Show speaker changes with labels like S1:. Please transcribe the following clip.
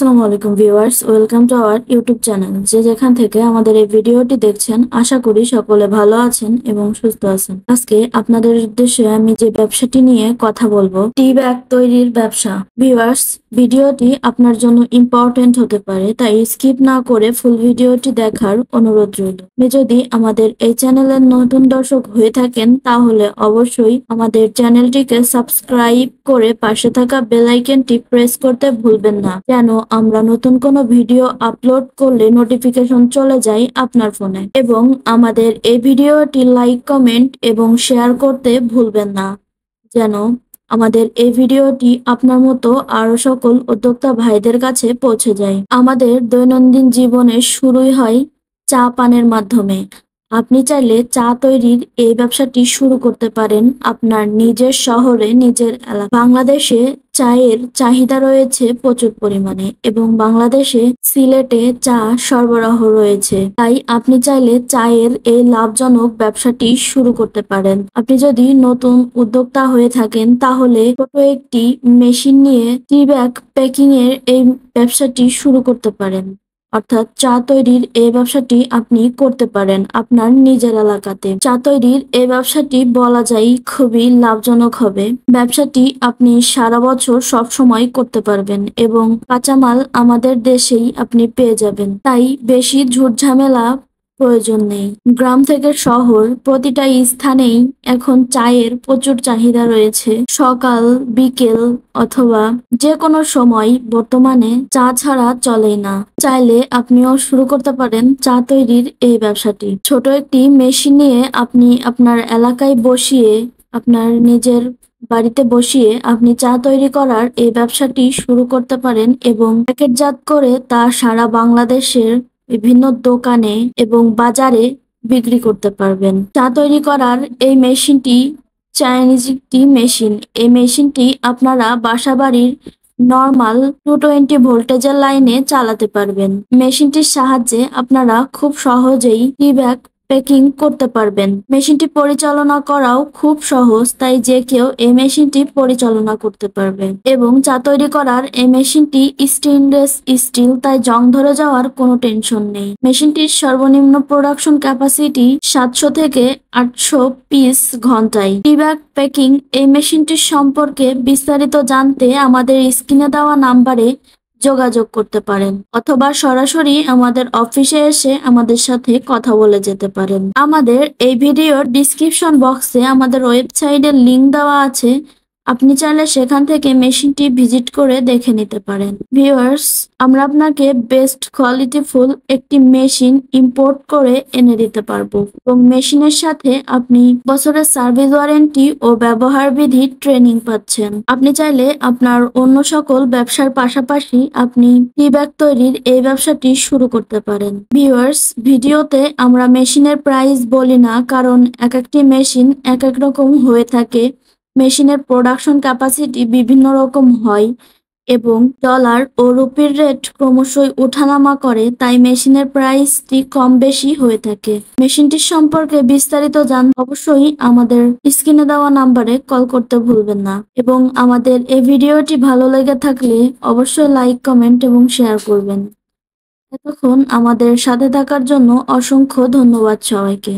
S1: আসসালামু আলাইকুম viewers welcome to our YouTube channel যে যেখান থেকে আমাদের এই ভিডিওটি দেখছেন আশা করি সকলে ভালো আছেন এবং সুস্থ আছেন আজকে আপনাদের উদ্দেশ্যে আমি যে ব্যবসাটি নিয়ে কথা বলবো টি ব্যাগ তৈরির ব্যবসা ভিউয়ার্স ভিডিওটি আপনার জন্য ইম্পর্টেন্ট হতে পারে তাই স্কিপ না করে ফুল ভিডিওটি দেখার অনুরোধ রইল যদি আমাদের এই চ্যানেলের নতুন দর্শক হয়ে থাকেন তাহলে অবশ্যই আমাদের চ্যানেলটিকে সাবস্ক্রাইব করে পাশে থাকা বেল আইকনটি প্রেস করতে ভুলবেন না কেন আমরা নতুন কোনো ভিডিও আপলোড করলে নোটিফিকেশন চলে যায় আপনার ফোনে এবং আমাদের এই ভিডিওটি লাইক কমেন্ট এবং শেয়ার করতে ভুলবেন না যেন আমাদের এই ভিডিওটি আপনার মতো আরো সকল উদ্যোক্তা ভাইদের কাছে পৌঁছে যায় আমাদের দৈনন্দিন জীবনে শুরুই হয় চা পানের মাধ্যমে আপনি চাইলে চা তৈরির এই ব্যবসাটি শুরু করতে পারেন আপনার নিজের শহরে নিজের এলাকা বাংলাদেশে চায়ের চাহিদা রয়েছে প্রচুর পরিমাণে এবং বাংলাদেশে সিলেটে চা সরবরাহ রয়েছে তাই আপনি চাইলে চায়ের এই লাভজনক ব্যবসাটি শুরু করতে পারেন আপনি যদি নতুন উদ্যোক্তা হয়ে থাকেন তাহলে ছোট একটি মেশিন নিয়ে টি ব্যাগ প্যাকিং এর এই ব্যবসাটি শুরু করতে পারেন অর্থাৎ চা তৈরির এই ব্যবসাটি আপনি করতে পারেন আপনার নিজের এলাকাতে চা তৈরির এই ব্যবসাটি বলা যায় খুবই লাভজনক হবে ব্যবসাটি আপনি সারা বছর সব সময় করতে পারবেন এবং কাঁচামাল আমাদের দেশেই আপনি পেয়ে যাবেন তাই বেশি ঝুট ঝামেলা প্রয়োজন নেই গ্রাম থেকে শহর প্রতিটা স্থানেই এখন চায়ের প্রচুর চাহিদা রয়েছে সকাল বিকেল অথবা যে কোনো সময় বর্তমানে চা ছাড়া চলে না চাইলে আপনিও শুরু করতে পারেন চা তৈরির এই ব্যবসাটি ছোট একটি মেশিন নিয়ে আপনি আপনার এলাকায় বসিয়ে আপনার নিজের বাড়িতে বসিয়ে আপনি চা তৈরি করার এই ব্যবসাটি শুরু করতে পারেন এবং প্যাকেটজাত করে তা সারা বাংলাদেশের বিভিন্ন দোকানে এবং বাজারে বিক্রি করতে পারবেন চা তৈরি করার এই মেশিনটি চাইনিজ একটি মেশিন এই মেশিনটি আপনারা বাসা বাড়ির নর্মাল টু টোয়েন্টি ভোল্টেজের লাইনে চালাতে পারবেন মেশিনটির সাহায্যে আপনারা খুব সহজেই টি ব্যাগ প্যাকিং করতে পারবেন মেশিনটি পরিচালনা করাও খুব সহজ তাই যে কেউ এই মেশিনটি পরিচালনা করতে পারবে এবং চা তৈরি করার এই মেশিনটি স্টেনলেস স্টিল তাই জং ধরে যাওয়ার কোনো টেনশন নেই মেশিনটির সর্বনিম্ন প্রোডাকশন ক্যাপাসিটি সাতশো থেকে আটশো পিস ঘন্টায় টিব্যাগ প্যাকিং এই মেশিনটির সম্পর্কে বিস্তারিত জানতে আমাদের স্ক্রিনে দেওয়া নাম্বারে যোগাযোগ করতে পারেন অথবা সরাসরি আমাদের অফিসে এসে আমাদের সাথে কথা বলে যেতে পারেন আমাদের এই ভিডিওর ডিসক্রিপশন বক্সে আমাদের ওয়েবসাইটের লিঙ্ক দেওয়া আছে আপনি চাইলে সেখান থেকে মেশিনটি ভিজিট করে দেখে নিতে পারেন ভিউয়ার্স আমরা আপনাকে বেস্ট কোয়ালিটি ফুল একটি মেশিন ইম্পোর্ট করে এনে দিতে পারবো এবং মেশিনের সাথে আপনি বছরের সার্ভিস ওয়ারেন্টি ও ব্যবহার বিধি ট্রেনিং পাচ্ছেন আপনি চাইলে আপনার অন্য সকল ব্যবসার পাশাপাশি আপনি টি ব্যাগ তৈরির এই ব্যবসাটি শুরু করতে পারেন ভিউয়ার্স ভিডিওতে আমরা মেশিনের প্রাইস বলি না কারণ এক একটি মেশিন এক এক রকম হয়ে থাকে মেশিনের প্রোডাকশন ক্যাপাসিটি বিভিন্ন রকম হয় এবং ডলার ও রুপির রেট ক্রমশই ওঠানামা করে তাই মেশিনের প্রাইসটি কম বেশি হয়ে থাকে মেশিনটির সম্পর্কে বিস্তারিত জান অবশ্যই আমাদের স্ক্রিনে দেওয়া নাম্বারে কল করতে ভুলবেন না এবং আমাদের এই ভিডিওটি ভালো লেগে থাকলে অবশ্যই লাইক কমেন্ট এবং শেয়ার করবেন এতক্ষণ আমাদের সাথে থাকার জন্য অসংখ্য ধন্যবাদ সবাইকে